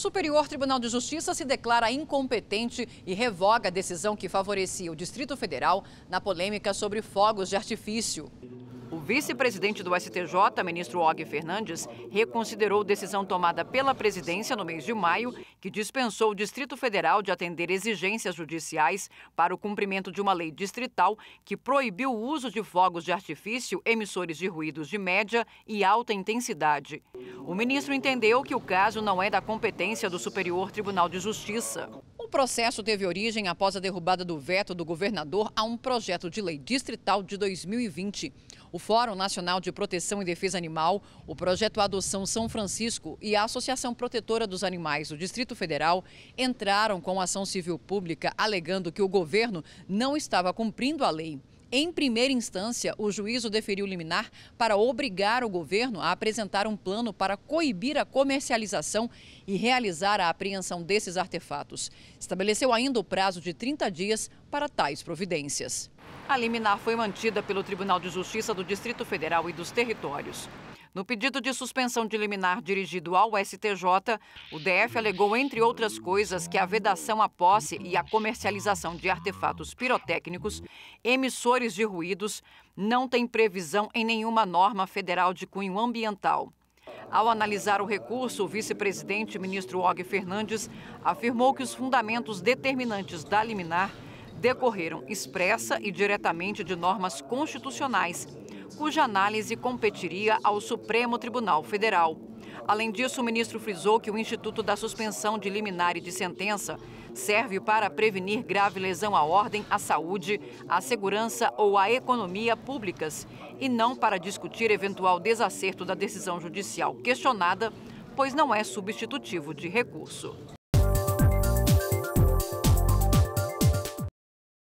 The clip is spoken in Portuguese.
Superior Tribunal de Justiça se declara incompetente e revoga a decisão que favorecia o Distrito Federal na polêmica sobre fogos de artifício. O vice-presidente do STJ, ministro Og Fernandes, reconsiderou decisão tomada pela presidência no mês de maio, que dispensou o Distrito Federal de atender exigências judiciais para o cumprimento de uma lei distrital que proibiu o uso de fogos de artifício, emissores de ruídos de média e alta intensidade. O ministro entendeu que o caso não é da competência do Superior Tribunal de Justiça processo teve origem após a derrubada do veto do governador a um projeto de lei distrital de 2020. O Fórum Nacional de Proteção e Defesa Animal, o Projeto Adoção São Francisco e a Associação Protetora dos Animais do Distrito Federal entraram com ação civil pública alegando que o governo não estava cumprindo a lei. Em primeira instância, o juízo deferiu liminar para obrigar o governo a apresentar um plano para coibir a comercialização e realizar a apreensão desses artefatos. Estabeleceu ainda o prazo de 30 dias para tais providências. A liminar foi mantida pelo Tribunal de Justiça do Distrito Federal e dos Territórios. No pedido de suspensão de liminar dirigido ao STJ, o DF alegou, entre outras coisas, que a vedação à posse e à comercialização de artefatos pirotécnicos, emissores de ruídos, não tem previsão em nenhuma norma federal de cunho ambiental. Ao analisar o recurso, o vice-presidente, ministro Og Fernandes, afirmou que os fundamentos determinantes da liminar decorreram expressa e diretamente de normas constitucionais cuja análise competiria ao Supremo Tribunal Federal. Além disso, o ministro frisou que o Instituto da Suspensão de Liminar e de Sentença serve para prevenir grave lesão à ordem, à saúde, à segurança ou à economia públicas e não para discutir eventual desacerto da decisão judicial questionada, pois não é substitutivo de recurso.